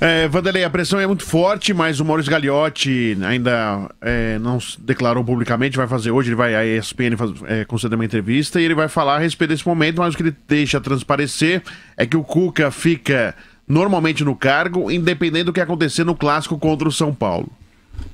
É, Vanderlei, a pressão é muito forte, mas o Maurício Gagliotti ainda é, não declarou publicamente, vai fazer hoje, ele vai à ESPN faz, é, conceder uma entrevista e ele vai falar a respeito desse momento, mas o que ele deixa transparecer é que o Cuca fica normalmente no cargo, independente do que acontecer no clássico contra o São Paulo.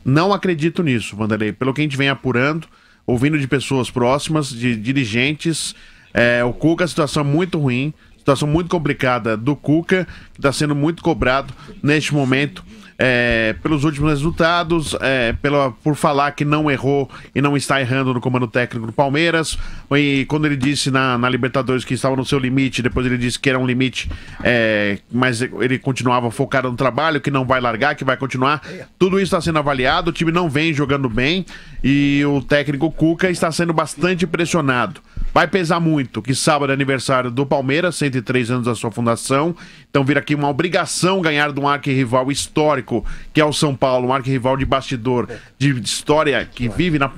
Não acredito nisso, Vanderlei. Pelo que a gente vem apurando, ouvindo de pessoas próximas, de dirigentes, é, o Cuca, a situação é muito ruim, situação muito complicada do Cuca, que está sendo muito cobrado neste momento é, pelos últimos resultados, é, pela, por falar que não errou e não está errando no comando técnico do Palmeiras. E quando ele disse na, na Libertadores que estava no seu limite, depois ele disse que era um limite, é, mas ele continuava focado no trabalho, que não vai largar, que vai continuar. Tudo isso está sendo avaliado, o time não vem jogando bem e o técnico Cuca está sendo bastante pressionado. Vai pesar muito que sábado é aniversário do Palmeiras, 103 anos da sua fundação. Então vira aqui uma obrigação ganhar de um arquirrival histórico, que é o São Paulo, um arquirrival de bastidor de história, que vive na,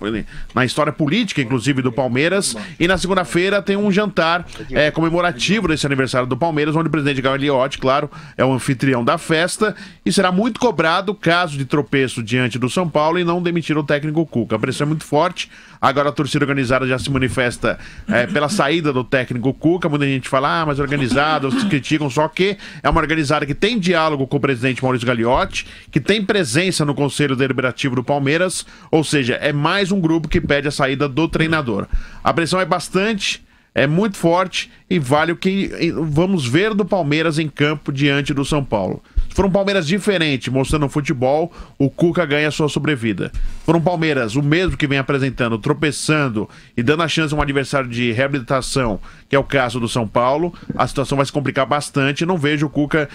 na história política, inclusive, do Palmeiras. E na segunda-feira tem um jantar é, comemorativo desse aniversário do Palmeiras, onde o presidente Gagliotti, claro, é o anfitrião da festa e será muito cobrado caso de tropeço diante do São Paulo e não demitir o técnico Cuca. A pressão é muito forte. Agora a torcida organizada já se manifesta é, pela saída do técnico Cuca, muita gente fala, ah, mas organizada, os criticam, só que é uma organizada que tem diálogo com o presidente Maurício Gagliotti, que tem presença no Conselho Deliberativo do Palmeiras, ou seja, é mais um grupo que pede a saída do treinador. A pressão é bastante, é muito forte e vale o que vamos ver do Palmeiras em campo diante do São Paulo. Foram Palmeiras diferente, mostrando o futebol, o Cuca ganha sua sobrevida. Foram Palmeiras, o mesmo que vem apresentando, tropeçando e dando a chance a um adversário de reabilitação, que é o caso do São Paulo, a situação vai se complicar bastante. Não vejo o Cuca,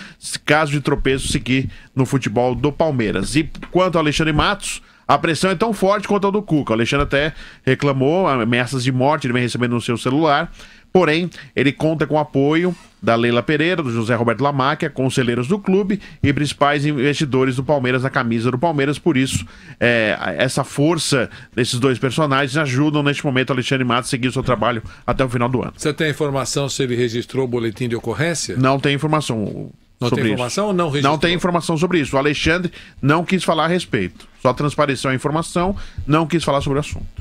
caso de tropeço, seguir no futebol do Palmeiras. E quanto ao Alexandre Matos, a pressão é tão forte quanto a do Cuca. O Alexandre até reclamou ameaças de morte, ele vem recebendo no seu celular. Porém, ele conta com o apoio da Leila Pereira, do José Roberto Lamáquia, conselheiros do clube e principais investidores do Palmeiras da camisa do Palmeiras. Por isso, é, essa força desses dois personagens ajudam neste momento Alexandre Matos a seguir o seu trabalho até o final do ano. Você tem informação se ele registrou o boletim de ocorrência? Não tem informação. Não tem informação isso. ou não registrou? Não tem informação sobre isso. O Alexandre não quis falar a respeito. Só transpareceu a informação, não quis falar sobre o assunto.